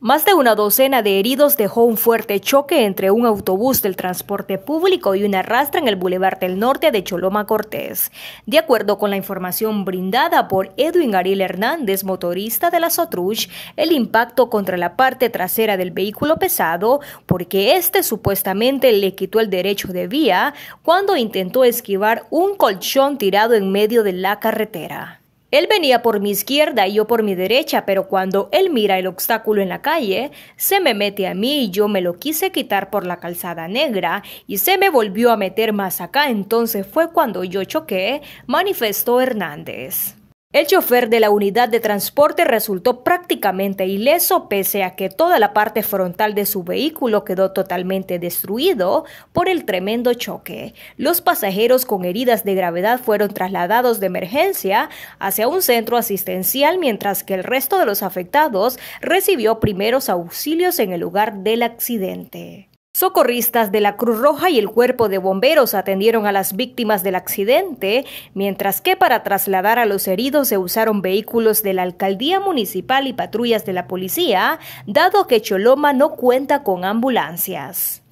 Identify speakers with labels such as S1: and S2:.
S1: Más de una docena de heridos dejó un fuerte choque entre un autobús del transporte público y una arrastra en el Boulevard del Norte de Choloma Cortés, de acuerdo con la información brindada por Edwin Ariel Hernández, motorista de la Sotruch, el impacto contra la parte trasera del vehículo pesado, porque éste supuestamente le quitó el derecho de vía cuando intentó esquivar un colchón tirado en medio de la carretera. Él venía por mi izquierda y yo por mi derecha, pero cuando él mira el obstáculo en la calle, se me mete a mí y yo me lo quise quitar por la calzada negra y se me volvió a meter más acá, entonces fue cuando yo choqué, manifestó Hernández. El chofer de la unidad de transporte resultó prácticamente ileso pese a que toda la parte frontal de su vehículo quedó totalmente destruido por el tremendo choque. Los pasajeros con heridas de gravedad fueron trasladados de emergencia hacia un centro asistencial mientras que el resto de los afectados recibió primeros auxilios en el lugar del accidente. Socorristas de la Cruz Roja y el Cuerpo de Bomberos atendieron a las víctimas del accidente, mientras que para trasladar a los heridos se usaron vehículos de la Alcaldía Municipal y patrullas de la policía, dado que Choloma no cuenta con ambulancias.